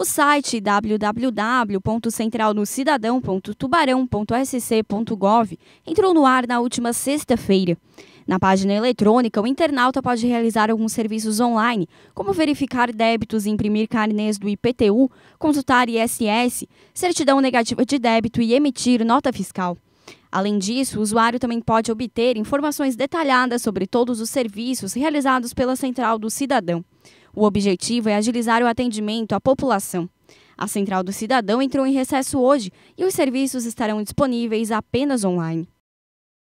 O site www.centraldocidadão.tubarão.sc.gov entrou no ar na última sexta-feira. Na página eletrônica, o internauta pode realizar alguns serviços online, como verificar débitos e imprimir carnês do IPTU, consultar ISS, certidão negativa de débito e emitir nota fiscal. Além disso, o usuário também pode obter informações detalhadas sobre todos os serviços realizados pela Central do Cidadão. O objetivo é agilizar o atendimento à população. A Central do Cidadão entrou em recesso hoje e os serviços estarão disponíveis apenas online.